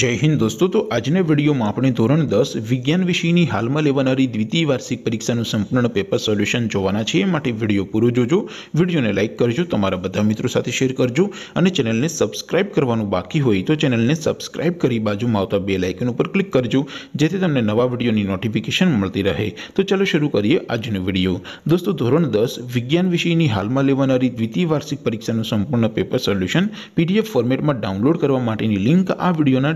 जय हिंद दोस्तों तो आज ने वीडियो म आपने ધોરણ 10 વિજ્ઞાન વિષય ની હાલમાં લેવનરી દ્વિતીય વાર્ષિક પરીક્ષા નું સંપૂર્ણ પેપર સોલ્યુશન જોવાના છે માટે વિડિયો પૂરો જોજો વિડિયોને લાઈક કરજો તમારા બધા મિત્રો સાથે શેર કરજો અને ચેનલ ને સબ્સ્ક્રાઇબ કરવાનું બાકી હોય તો ચેનલ ને સબ્સ્ક્રાઇબ કરી बाजू માં તો બેલ આઇકન ઉપર ક્લિક કરજો જેથી તમને નવા વિડિયો ની નોટિફિકેશન મળતી રહે તો ચલો શરૂ કરીએ આજ ને વિડિયો દોસ્તો ધોરણ 10 વિજ્ઞાન વિષય ની હાલમાં લેવનરી દ્વિતીય વાર્ષિક પરીક્ષા નું સંપૂર્ણ પેપર સોલ્યુશન પીડીએફ ફોર્મેટ માં ડાઉનલોડ કરવા માટે ની લિંક આ વિડિયો ના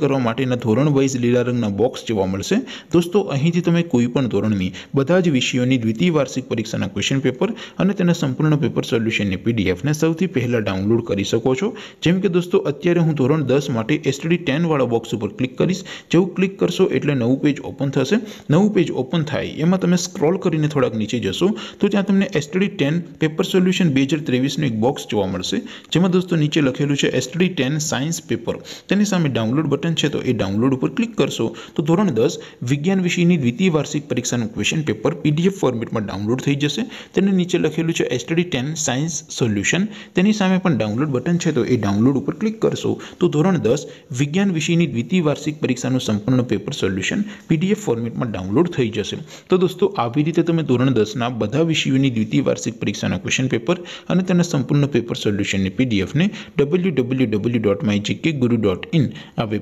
કરવા માટેના ધોરણ 22 લીલા રંગના બોક્સ જોવા મળશે દોસ્તો અહીંથી તમે કોઈપણ ધોરણની બધા જ વિષયોની દ્વિતીય વાર્ષિક પરીક્ષાના ક્વેશ્ચન પેપર અને તેના સંપૂર્ણ પેપર સોલ્યુશનની પીડીએફ ને સૌથી પહેલા ડાઉનલોડ કરી શકો છો જેમ કે દોસ્તો અત્યારે હું ધોરણ 10 માટે STD 10 વાળો બોક્સ ઉપર ક્લિક કરશો જેવું ક્લિક કરશો એટલે નવું પેજ ઓપન થશે નવું પેજ ઓપન થાય એમાં તમે સ્ક્રોલ કરીને થોડક નીચે જશો તો ત્યાં તમને STD 10 પેપર સોલ્યુશન 2023 નો એક બોક્સ જોવા મળશે જેમાં દોસ્તો નીચે લખેલું છે STD 10 સાયન્સ પેપર તેની સામે ડાઉનલોડ બટન છે તો એ ડાઉનલોડ ઉપર ક્લિક કરશો તો ધોરણ 10 વિજ્ઞાન વિષયની દ્વિતીય વાર્ષિક પરીક્ષાનું ક્વેશ્ચન પેપર પીડીએફ ફોર્મેટમાં ડાઉનલોડ થઈ જશે તેની નીચે લખેલું છે STD 10 સાયન્સ સોલ્યુશન તેની સામે પણ ડાઉનલોડ બટન છે તો એ ડાઉનલોડ ઉપર ક્લિક કરશો તો ધોરણ 10 વિજ્ઞાન વિષયની દ્વિતીય વાર્ષિક પરીક્ષાનું સંપૂર્ણ પેપર સોલ્યુશન પીડીએફ ફોર્મેટમાં ડાઉનલોડ થઈ જશે તો દોસ્તો આ વિધિથી તમે ધોરણ 10 ના બધા વિષયોની દ્વિતીય વાર્ષિક પરીક્ષાના ક્વેશ્ચન પેપર અને તેના સંપૂર્ણ પેપર સોલ્યુશન ને પીડીએફ ને www.mygkguru.in હવે